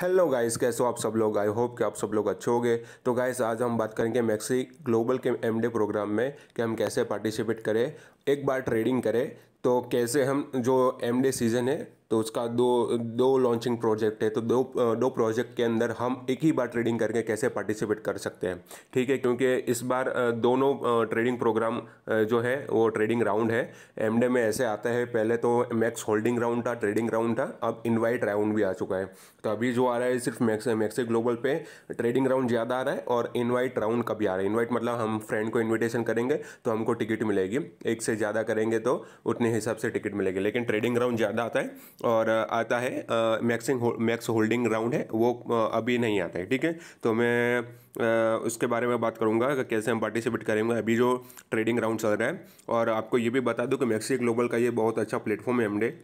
Hello guys कैसे हो आप सब लोग आई होप कि आप सब लोग अच्छे होंगे तो गाइस आज हम बात करेंगे मैक्सी ग्लोबल के एमडी प्रोग्राम में कि हम कैसे पार्टिसिपेट करें एक बार ट्रेडिंग करें तो कैसे हम जो एम डे सीज़न है तो उसका दो दो लॉन्चिंग प्रोजेक्ट है तो दो दो प्रोजेक्ट के अंदर हम एक ही बार ट्रेडिंग करके कैसे पार्टिसिपेट कर सकते हैं ठीक है क्योंकि इस बार दोनों ट्रेडिंग प्रोग्राम जो है वो ट्रेडिंग राउंड है एमडे में ऐसे आता है पहले तो मैक्स होल्डिंग राउंड था ट्रेडिंग राउंड था अब इन्वाइट राउंड भी आ चुका है तो अभी जो आ रहा है सिर्फ मैक्स मैक्स ग्लोबल पे ट्रेडिंग राउंड ज़्यादा आ रहा है और इन्वाइट राउंड कभी आ रहा है इन्वाइट मतलब हम फ्रेंड को इन्विटेशन करेंगे तो हमको टिकट मिलेगी एक से ज़्यादा करेंगे तो उतनी हिसाब से टिकट मिलेगी लेकिन ट्रेडिंग राउंड ज़्यादा आता है और आता है मैक्सिंग हो, मैक्स होल्डिंग राउंड है वो अभी नहीं आता है ठीक है तो मैं उसके बारे में बात करूंगा कि कैसे हम पार्टिसिपेट करेंगे अभी जो ट्रेडिंग राउंड चल रहा है और आपको ये भी बता दूँ कि मैक्सी ग्लोबल का ये बहुत अच्छा प्लेटफॉर्म है एमडे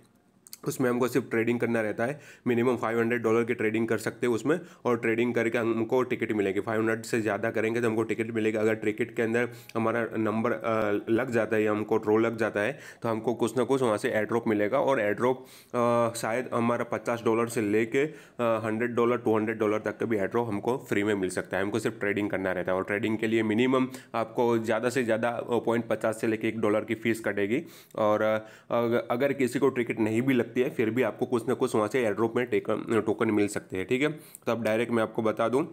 उसमें हमको सिर्फ ट्रेडिंग करना रहता है मिनिमम 500 डॉलर की ट्रेडिंग कर सकते हैं उसमें और ट्रेडिंग करके हमको टिकट मिलेगी 500 से ज़्यादा करेंगे तो हमको टिकट मिलेगा अगर टिकट के अंदर हमारा नंबर लग जाता है या हमको ट्रो लग जाता है तो हमको कुछ ना कुछ वहाँ से एड्रॉप मिलेगा और एड्रॉप शायद हमारा पचास डॉलर से ले कर hundred dollar two hundred dollar तक का भी एड्रॉप हमको फ्री में मिल सकता है हमको सिर्फ ट्रेडिंग करना रहता है और ट्रेडिंग के लिए मिनिमम आपको ज़्यादा से ज़्यादा पॉइंट पचास से लेकर एक डॉलर की फीस कटेगी और अगर किसी को टिकट नहीं भी सकती है फिर भी आपको कुछ ना कुछ वहाँ से एयर ड्रॉप में टोकन मिल सकते हैं ठीक है थीके? तो अब डायरेक्ट मैं आपको बता दूँ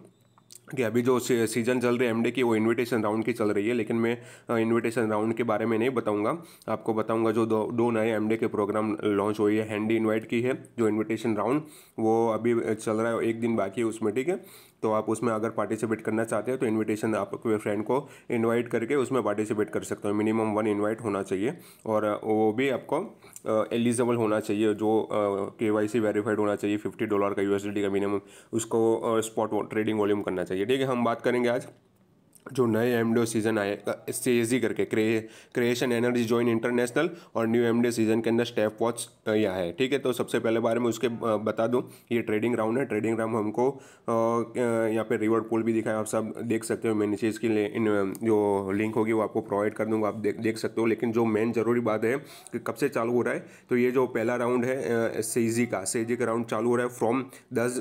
कि अभी जो सीज़न चल रही है एमडे की वो इनविटेशन राउंड की चल रही है लेकिन मैं इनविटेशन राउंड के बारे में नहीं बताऊंगा आपको बताऊंगा जो दो दो नए एमडे के प्रोग्राम लॉन्च हुई है हैंडी इनवाइट की है जो इनविटेशन राउंड वो अभी चल रहा है एक दिन बाकी है उसमें ठीक है तो आप उसमें अगर पार्टिसिपेट करना चाहते हो तो इनविटेशन आप अपने फ्रेंड को इनवाइट करके उसमें पार्टिसिपेट कर सकते हो मिनिमम वन इनवाइट होना चाहिए और वो भी आपको एलिजिबल होना चाहिए जो के वाई सी वेरीफाइड होना चाहिए फिफ्टी डॉलर का यूएसडी का मिनिमम उसको स्पॉट ट्रेडिंग वॉल्यूम करना चाहिए ठीक है हम बात करेंगे आज जो नए एमडीओ सीज़न आए सी करके क्रिए क्रिएशन एनर्जी जॉइन इंटरनेशनल और न्यू एमडीओ सीज़न के अंदर स्टेप वॉच यह है ठीक है तो सबसे पहले बारे में उसके बता दूं ये ट्रेडिंग राउंड है ट्रेडिंग राउंड हमको यहाँ पे रिवर्ड पोल भी दिखाया आप सब देख सकते हो मैं चीज़ की जो लिंक होगी वो आपको प्रोवाइड कर दूंगा आप देख देख सकते हो लेकिन जो मेन ज़रूरी बात है कि कब से चालू हो रहा है तो ये जो पहला राउंड है जी का सेजी का राउंड चालू हो रहा है फ्रॉम दस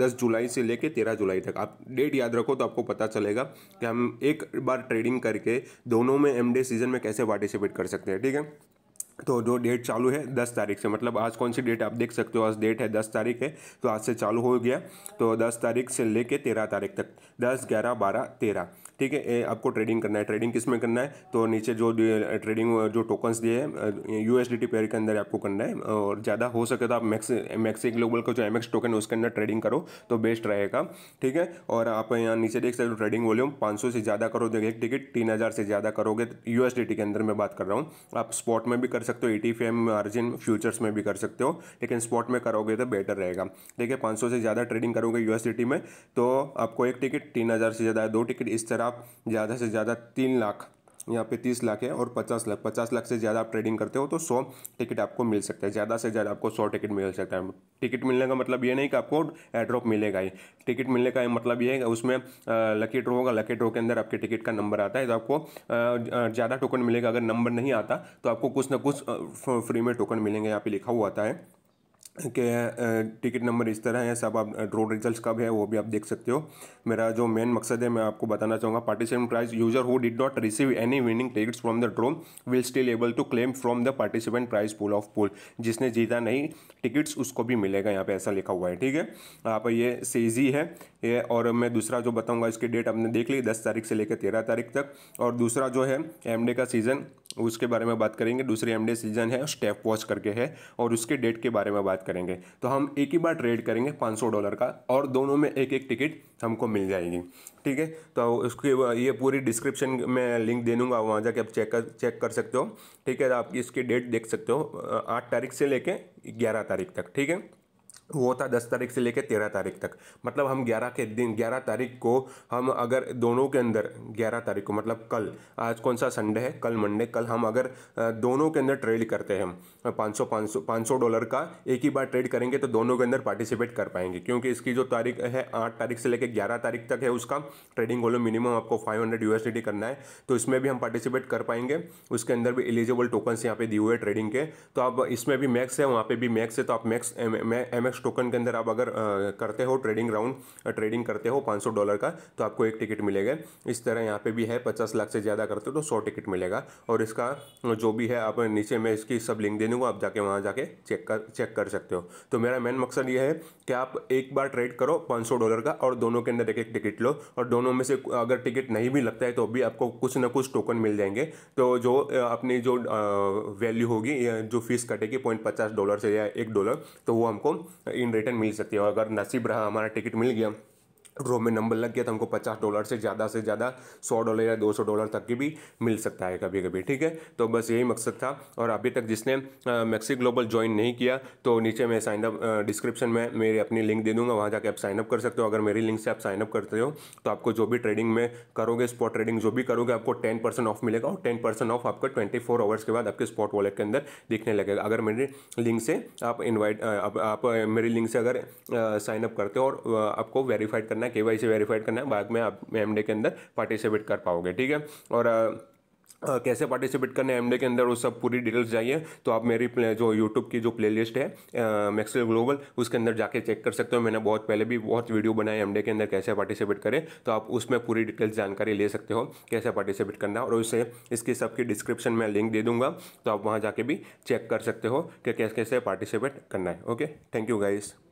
दस जुलाई से लेकर तेरह जुलाई तक आप डेट याद रखो तो आपको पता चलेगा कि हम एक बार ट्रेडिंग करके दोनों में एम डे सीजन में कैसे पार्टिसिपेट कर सकते हैं ठीक है थीके? तो जो डेट चालू है दस तारीख से मतलब आज कौन सी डेट आप देख सकते हो आज डेट है दस तारीख है तो आज से चालू हो गया तो दस तारीख से लेके तेरह तारीख तक दस ग्यारह बारह तेरह ठीक है आपको ट्रेडिंग करना है ट्रेडिंग किस में करना है तो नीचे जो ट्रेडिंग जो टोकन्स दिए हैं यू एस पेयर के अंदर आपको करना है और ज़्यादा हो सके तो आप मैक्स मैक्सी ग्लोबल का जो एम टोकन है उसके अंदर ट्रेडिंग करो तो बेस्ट रहेगा ठीक है और आप यहाँ नीचे देख सकते हो ट्रेडिंग वॉल्यूम पाँच से ज़्यादा करो तो एक टिकट तीन से ज़्यादा करोगे यू के अंदर मैं बात कर रहा हूँ आप स्पॉट में भी कर सकते हो ई टी मार्जिन फ्यूचर्स में भी कर सकते हो लेकिन स्पॉट में करोगे तो बेटर रहेगा ठीक है पाँच से ज़्यादा ट्रेडिंग करोगे यू में तो आपको एक टिकट तीन से ज़्यादा दो टिकट इस तरह आप ज़्यादा से ज़्यादा तीन लाख यहाँ पे तीस लाख है और पचास लाख पचास लाख से ज़्यादा आप ट्रेडिंग करते हो तो सौ टिकट आपको मिल सकता है ज़्यादा से ज़्यादा आपको सौ टिकट मिल सकता है टिकट मिलने का मतलब ये नहीं कि आपको एड्रॉप मिलेगा ही टिकट मिलने का मतलब ये है कि उसमें लकी ड्रो होगा लकी ड्रो के अंदर आपके टिकट का नंबर आता है तो आपको ज़्यादा टोकन मिलेगा अगर नंबर नहीं आता तो आपको कुछ ना कुछ फ्री में टोकन मिलेंगे यहाँ पर लिखा हुआ आता है के टिकट नंबर इस तरह है सब आप ड्रो रिजल्ट्स कब है वो भी आप देख सकते हो मेरा जो मेन मकसद है मैं आपको बताना चाहूँगा participant prize user who did not receive any winning tickets from the draw will still able to claim from the participant prize pool of pool जिसने जीता नहीं टिकट्स उसको भी मिलेगा यहाँ पर ऐसा लिखा हुआ है ठीक है आप ये सीजी है ये और मैं दूसरा जो बताऊँगा इसकी डेट आपने देख ली दस तारीख से लेकर तेरह तारीख तक और दूसरा जो है एम का सीज़न उसके बारे में बात करेंगे दूसरी एमडे सीजन है स्टेप वॉच करके है और उसके डेट के बारे में बात करेंगे तो हम एक ही बार ट्रेड करेंगे 500 डॉलर का और दोनों में एक एक टिकट हमको मिल जाएगी ठीक है तो उसके ये पूरी डिस्क्रिप्शन में लिंक दे दूँगा वहाँ जाके आप चेक कर चेक कर सकते हो ठीक है आप इसकी डेट देख सकते हो आठ तारीख से लेके ग्यारह तारीख तक ठीक है वो था दस तारीख से लेकर तेरह तारीख तक मतलब हम ग्यारह के दिन ग्यारह तारीख को हम अगर दोनों के अंदर ग्यारह तारीख को मतलब कल आज कौन सा संडे है कल मंडे कल हम अगर दोनों के अंदर ट्रेड करते हैं हम पाँच सौ पाँच सौ पाँच सौ डॉलर का एक ही बार ट्रेड करेंगे तो दोनों के अंदर पार्टिसिपेट कर पाएंगे क्योंकि इसकी जो तारीख है आठ तारीख से लेकर ग्यारह तारीख तक है उसका ट्रेडिंग वॉल्यूम मिनिमम आपको फाइव हंड्रेड करना है तो इसमें भी हम पार्टिसिपेट कर पाएंगे उसके अंदर भी एलिजिबल टोकन्स यहाँ पे दिए हुए ट्रेडिंग के तो आप इसमें भी मैक्स है वहाँ पर भी मैक्स है तो आप MEXC M X X token के अंदर आप अगर करते हो ट्रेडिंग राउंड ट्रेडिंग करते हो 500 डॉलर का तो आपको एक टिकट मिलेगा इस तरह यहाँ पे भी है 50 लाख से ज़्यादा करते हो तो 100 टिकट मिलेगा और इसका जो भी है आप नीचे मैं इसकी सब लिंक दे दूँगा आप जाके वहाँ जाके चेक कर चेक कर सकते हो तो मेरा मेन मकसद ये है कि आप एक बार ट्रेड करो 500 डॉलर का और दोनों के अंदर एक एक टिकट लो और दोनों में से अगर टिकट नहीं भी लगता है तो भी आपको कुछ ना कुछ टोकन मिल जाएंगे तो जो अपनी जो वैल्यू होगी जो फीस कटेगी पॉइंट पचास डॉलर से या एक डॉलर तो वो हमको इन रिटर्न मिल सकती है और अगर नसीब रहा हमारा टिकट मिल गया रो में नंबर लग गया तो हमको पचास डॉलर से ज़्यादा से ज़्यादा सौ डॉलर या दो सौ डॉलर तक की भी मिल सकता है कभी कभी ठीक है तो बस यही मकसद था और अभी तक जिसने मैक्सी ग्लोबल ज्वाइन नहीं किया तो नीचे मैं साइनअप डिस्क्रिप्शन में मेरी अपनी लिंक दे दूंगा वहाँ जाके आप साइनअप कर सकते हो अगर मेरी लिंक से आप साइनअप करते हो तो आपको जो भी ट्रेडिंग में करोगे स्पॉट ट्रेडिंग जो भी करोगे आपको टेन परसेंट ऑफ मिलेगा और टेन परसेंट ऑफ आपका ट्वेंटी फोर आवर्स के बाद आपके स्पॉट वॉलेट के अंदर दिखने लगेगा अगर मेरी लिंक से आप इन्वाइट आप, आप मेरी लिंक से अगर साइनअप करते हो और आपको वेरीफाइड करना करना है के वाई वेरीफाइड करना है बाद में आप एम के अंदर पार्टिसिपेट कर पाओगे ठीक है और Uh, कैसे पार्टिसिपेट करने एम के अंदर वो सब पूरी डिटेल्स जाइए तो आप मेरी जो यूट्यूब की जो प्लेलिस्ट है मैक्स uh, ग्लोबल उसके अंदर जाके चेक कर सकते हो मैंने बहुत पहले भी बहुत वीडियो बनाए एम के अंदर कैसे पार्टिसिपेट करें तो आप उसमें पूरी डिटेल्स जानकारी ले सकते हो कैसे पार्टिसिपेट करना और उसे इसकी सबकी डिस्क्रिप्शन में लिंक दे दूंगा तो आप वहाँ जाके भी चेक कर सकते हो कि कैसे कैसे पार्टिसिपेट करना है ओके थैंक यू गाइज़